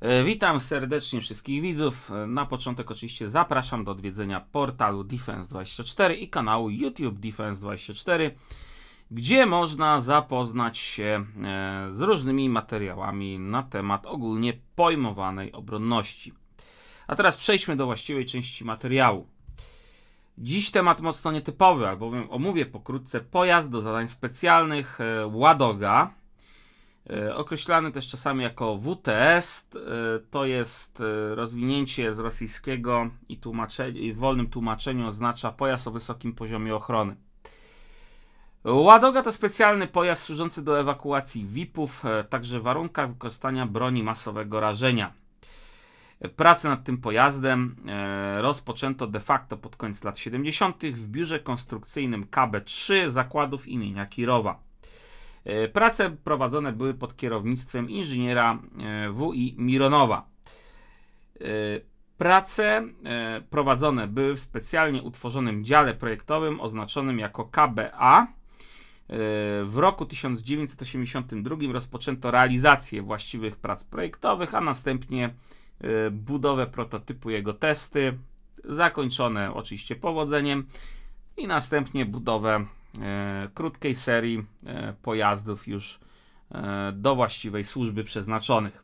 E, witam serdecznie wszystkich widzów. E, na początek oczywiście zapraszam do odwiedzenia portalu Defense24 i kanału YouTube Defense24, gdzie można zapoznać się e, z różnymi materiałami na temat ogólnie pojmowanej obronności. A teraz przejdźmy do właściwej części materiału. Dziś temat mocno nietypowy, albowiem omówię pokrótce pojazd do zadań specjalnych Ładoga, E, określany też czasami jako WTS. E, to jest e, rozwinięcie z rosyjskiego i, i w wolnym tłumaczeniu oznacza pojazd o wysokim poziomie ochrony. Ładoga to specjalny pojazd służący do ewakuacji VIP-ów, także w warunkach wykorzystania broni masowego rażenia. Prace nad tym pojazdem rozpoczęto de facto pod koniec lat 70. w biurze konstrukcyjnym KB3 zakładów imienia Kirowa. E, prace prowadzone były pod kierownictwem inżyniera e, W.I. Mironowa. E, prace prowadzone były w specjalnie utworzonym dziale projektowym oznaczonym jako KBA. W roku 1982 rozpoczęto realizację właściwych prac projektowych, a następnie budowę prototypu, jego testy, zakończone oczywiście powodzeniem, i następnie budowę E, krótkiej serii e, pojazdów już e, do właściwej służby przeznaczonych.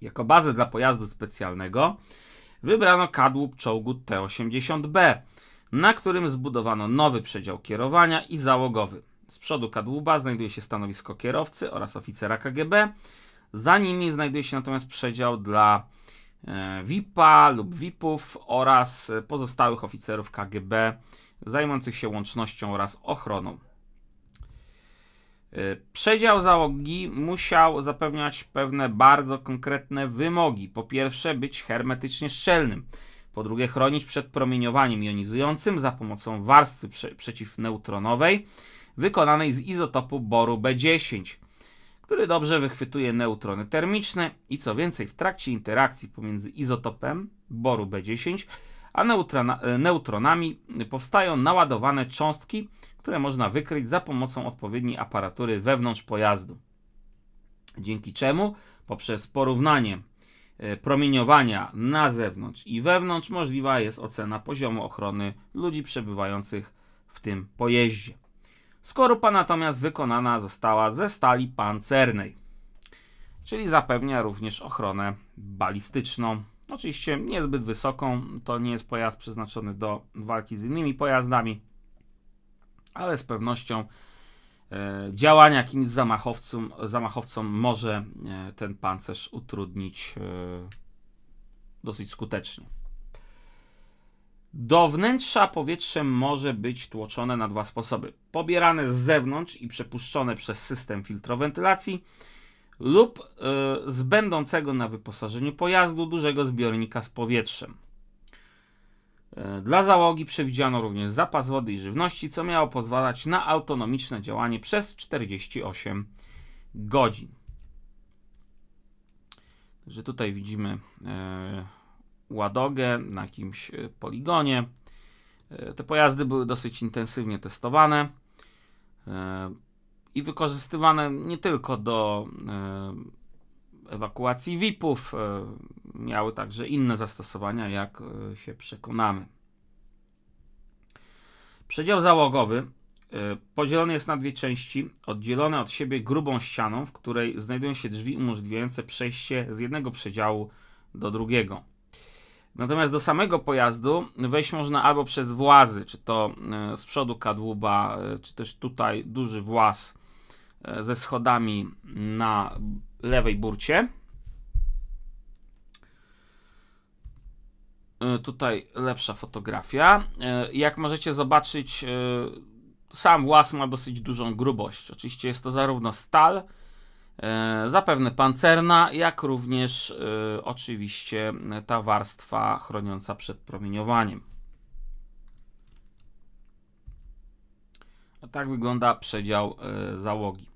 Jako bazę dla pojazdu specjalnego wybrano kadłub czołgu T-80B, na którym zbudowano nowy przedział kierowania i załogowy. Z przodu kadłuba znajduje się stanowisko kierowcy oraz oficera KGB, za nimi znajduje się natomiast przedział dla VIP-a lub VIP-ów oraz pozostałych oficerów KGB zajmujących się łącznością oraz ochroną. Y, przedział załogi musiał zapewniać pewne bardzo konkretne wymogi. Po pierwsze, być hermetycznie szczelnym. Po drugie, chronić przed promieniowaniem jonizującym za pomocą warstwy prze przeciwneutronowej wykonanej z izotopu boru B10, który dobrze wychwytuje neutrony termiczne i co więcej, w trakcie interakcji pomiędzy izotopem boru B10 a e, neutronami powstają naładowane cząstki, które można wykryć za pomocą odpowiedniej aparatury wewnątrz pojazdu. Dzięki czemu poprzez porównanie e, promieniowania na zewnątrz i wewnątrz możliwa jest ocena poziomu ochrony ludzi przebywających w tym pojeździe. Skorupa natomiast wykonana została ze stali pancernej, czyli zapewnia również ochronę balistyczną Oczywiście niezbyt wysoką, to nie jest pojazd przeznaczony do walki z innymi pojazdami, ale z pewnością e, działania jakimś zamachowcom, zamachowcom może e, ten pancerz utrudnić e, dosyć skutecznie. Do wnętrza powietrze może być tłoczone na dwa sposoby: pobierane z zewnątrz i przepuszczone przez system filtrowentylacji lub y, e, z na wyposażeniu pojazdu dużego zbiornika z powietrzem. E, dla załogi przewidziano również zapas wody i żywności, co miało pozwalać na autonomiczne działanie przez 48 godzin. Że tutaj widzimy e, Ładogę na jakimś poligonie. Te pojazdy były dosyć intensywnie testowane i wykorzystywane nie tylko do e, ewakuacji VIP-ów, e, miały także inne zastosowania, jak e, się przekonamy. Przedział załogowy podzielony jest na dwie części, oddzielone od siebie grubą ścianą, w której znajdują się drzwi umożliwiające przejście z jednego przedziału do drugiego. Natomiast do samego pojazdu wejść można albo przez włazy, czy to z przodu kadłuba, czy też tutaj duży właz E, ze schodami na lewej burcie. E, tutaj lepsza fotografia. E, jak możecie zobaczyć, sam włas ma dosyć dużą grubość. Oczywiście jest to zarówno stal, zapewne pancerna, jak również oczywiście ta warstwa chroniąca przed promieniowaniem. No tak wygląda przedział e, załogi.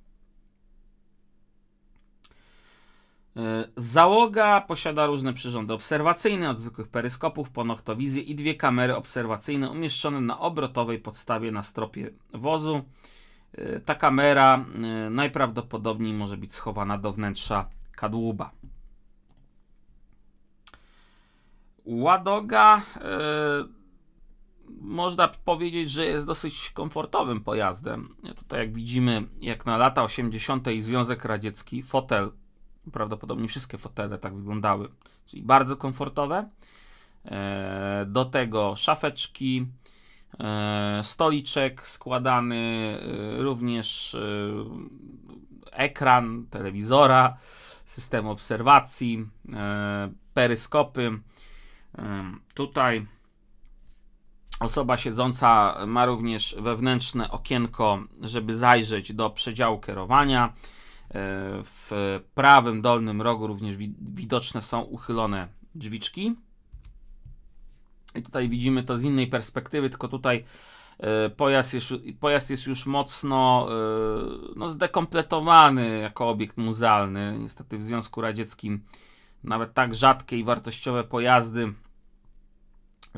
E, załoga posiada różne przyrządy obserwacyjne, od zwykłych peryskopów po noktowizję i dwie kamery obserwacyjne umieszczone na obrotowej podstawie na stropie wozu. E, ta kamera najprawdopodobniej może być schowana do wnętrza kadłuba. Ładoga można powiedzieć, że jest dosyć komfortowym pojazdem. Tutaj jak widzimy, jak na lata 80. Związek Radziecki, fotel, prawdopodobnie wszystkie fotele tak wyglądały, czyli bardzo komfortowe. E, do tego szafeczki, e, stoliczek składany, e, również ekran telewizora, system obserwacji, peryskopy. Tutaj Osoba siedząca ma również wewnętrzne okienko, żeby zajrzeć do przedziału kierowania. E, w prawym dolnym rogu również widoczne są uchylone drzwiczki. I tutaj widzimy to z innej perspektywy, tylko tutaj e, pojazd jest, pojazd jest już mocno e, no, zdekompletowany jako obiekt muzealny. Niestety w Związku Radzieckim nawet tak rzadkie i wartościowe pojazdy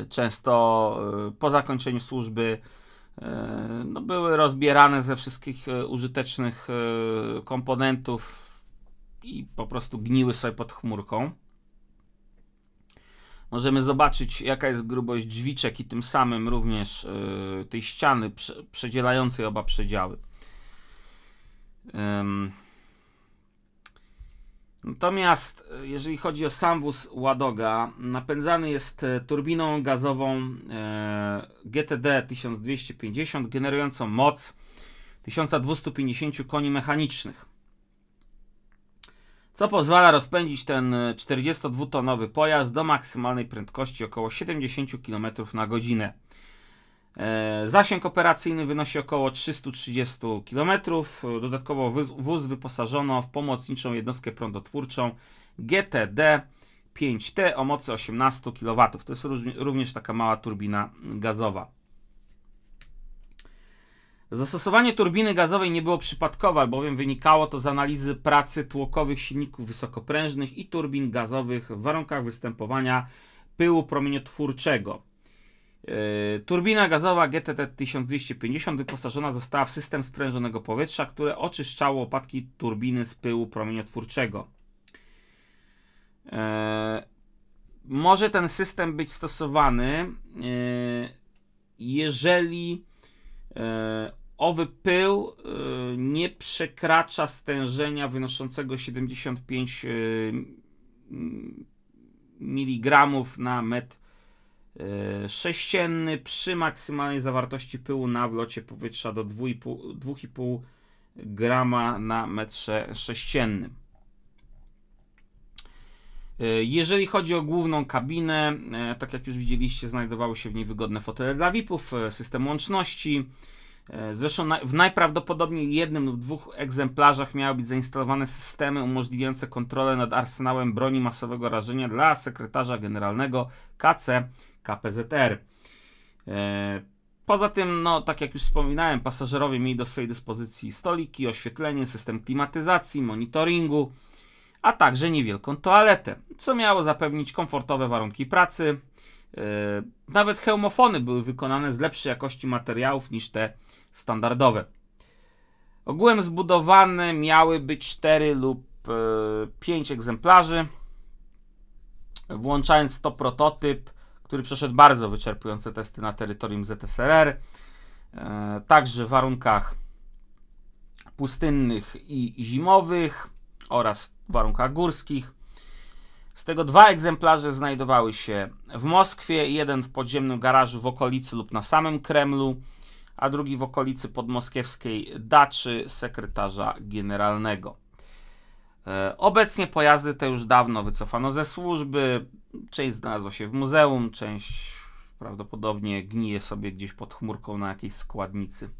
często e, po zakończeniu służby e, no, były rozbierane ze wszystkich e, użytecznych komponentów i po prostu gniły sobie pod chmurką. Możemy zobaczyć, jaka jest grubość drzwiczek i tym samym również tej ściany przedzielającej oba przedziały. Natomiast e, jeżeli chodzi o sam wóz Ładoga, napędzany jest e, turbiną gazową e, GTD 1250 generującą moc 1250 koni mechanicznych. Co pozwala rozpędzić ten 42-tonowy pojazd do maksymalnej prędkości około 70 km na godzinę. E, zasięg operacyjny wynosi około 330 km. Dodatkowo wóz, wyposażono w pomocniczą jednostkę prądotwórczą GTD 5T o mocy 18 kW. To jest również taka mała turbina gazowa. Zastosowanie turbiny gazowej nie było przypadkowe, bowiem wynikało to z analizy pracy tłokowych silników wysokoprężnych i turbin gazowych w warunkach występowania pyłu promieniotwórczego. Yy, turbina gazowa GTT 1250 wyposażona została w system sprężonego powietrza, które oczyszczało opadki turbiny z pyłu promieniotwórczego. Yy, może ten system być stosowany, yy, jeżeli owy pył nie przekracza stężenia wynoszącego 75 mg mm, na metr E, sześcienny przy maksymalnej zawartości pyłu na wlocie powietrza do 2,5 grama na metrze sześciennym. E, jeżeli chodzi o główną kabinę, e, tak jak już widzieliście, znajdowały się w niej wygodne fotele dla VIP-ów, system łączności. Zresztą w najprawdopodobniej jednym lub dwóch egzemplarzach miały być zainstalowane systemy umożliwiające kontrolę nad arsenałem broni masowego rażenia dla sekretarza generalnego KC KPZR. E, poza tym, no, tak jak już wspominałem, pasażerowie mieli do swojej dyspozycji stoliki, oświetlenie, system klimatyzacji, monitoringu, a także niewielką toaletę, co miało zapewnić komfortowe warunki pracy. E, nawet hełmofony były wykonane z lepszej jakości materiałów niż te standardowe. Ogółem zbudowane miały być 4 lub 5 e, egzemplarzy, włączając w to prototyp który przeszedł bardzo wyczerpujące testy na terytorium ZSRR, e, także w warunkach pustynnych i zimowych oraz w warunkach górskich. Z tego dwa egzemplarze znajdowały się w Moskwie, jeden w podziemnym garażu w okolicy lub na samym Kremlu, a drugi w okolicy podmoskiewskiej daczy sekretarza generalnego. E, obecnie pojazdy te już dawno wycofano ze służby. Część znalazła się w muzeum, część prawdopodobnie gnije sobie gdzieś pod chmurką na jakiejś składnicy.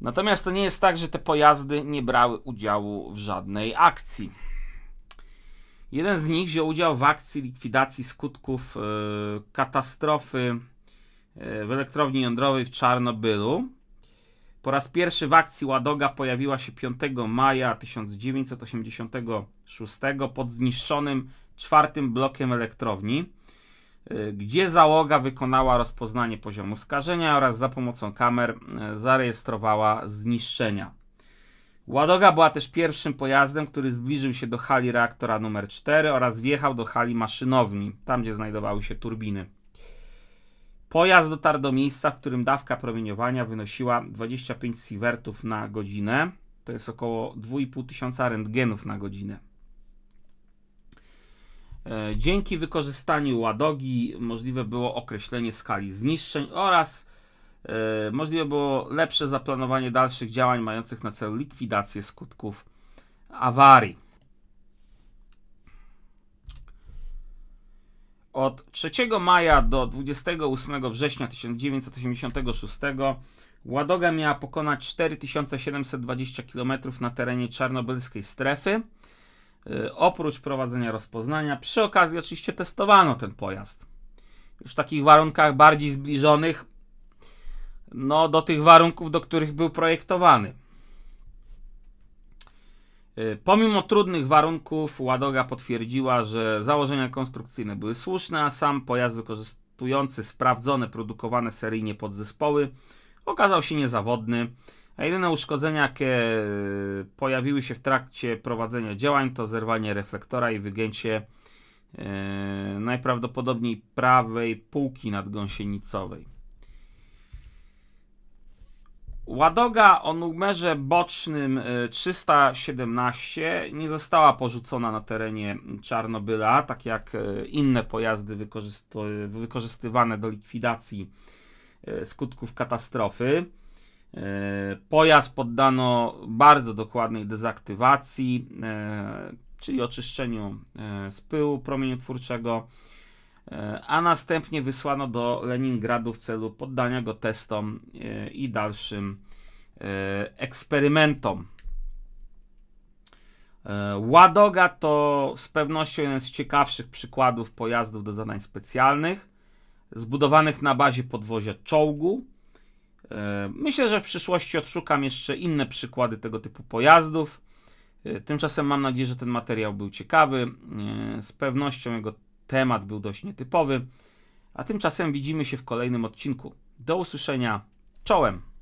Natomiast to nie jest tak, że te pojazdy nie brały udziału w żadnej akcji. Jeden z nich wziął udział w akcji likwidacji skutków yy, katastrofy yy, w elektrowni jądrowej w Czarnobylu po raz pierwszy w akcji Ładoga pojawiła się 5 maja 1986 pod zniszczonym czwartym blokiem elektrowni, y, gdzie załoga wykonała rozpoznanie poziomu skażenia oraz za pomocą kamer y, zarejestrowała zniszczenia. Ładoga była też pierwszym pojazdem, który zbliżył się do hali reaktora numer 4 oraz wjechał do hali maszynowni, tam gdzie znajdowały się turbiny. Pojazd dotarł do miejsca, w którym dawka promieniowania wynosiła 25 siewertów na godzinę. To jest około 2500 rentgenów na godzinę. E, dzięki wykorzystaniu ładogi możliwe było określenie skali zniszczeń oraz e, możliwe było lepsze zaplanowanie dalszych działań mających na celu likwidację skutków awarii. Od 3 maja do 28 września 1986 Ładoga miała pokonać 4720 km na terenie czarnobylskiej strefy. Y, oprócz prowadzenia rozpoznania, przy okazji oczywiście testowano ten pojazd. Już w takich warunkach bardziej zbliżonych no, do tych warunków, do których był projektowany. Y, pomimo trudnych warunków Ładoga potwierdziła, że założenia konstrukcyjne były słuszne, a sam pojazd wykorzystujący sprawdzone, produkowane seryjnie podzespoły okazał się niezawodny, a jedyne uszkodzenia, jakie y, pojawiły się w trakcie prowadzenia działań to zerwanie reflektora i wygięcie y, najprawdopodobniej prawej półki nadgąsienicowej. Ładoga o numerze bocznym 317 e, nie została porzucona na terenie Czarnobyla, tak jak e, inne pojazdy wykorzystywane do likwidacji e, skutków katastrofy. Pojazd poddano bardzo dokładnej dezaktywacji, czyli oczyszczeniu z pyłu promieniotwórczego. twórczego E, a następnie wysłano do Leningradu w celu poddania go testom e, i dalszym e, eksperymentom. Ładoga to z pewnością jeden z ciekawszych przykładów pojazdów do zadań specjalnych, zbudowanych na bazie podwozia czołgu. Myślę, że w przyszłości odszukam jeszcze inne przykłady tego typu pojazdów. Tymczasem mam nadzieję, że ten materiał był ciekawy. Z pewnością jego Temat był dość nietypowy. A tymczasem widzimy się w kolejnym odcinku. Do usłyszenia. Czołem!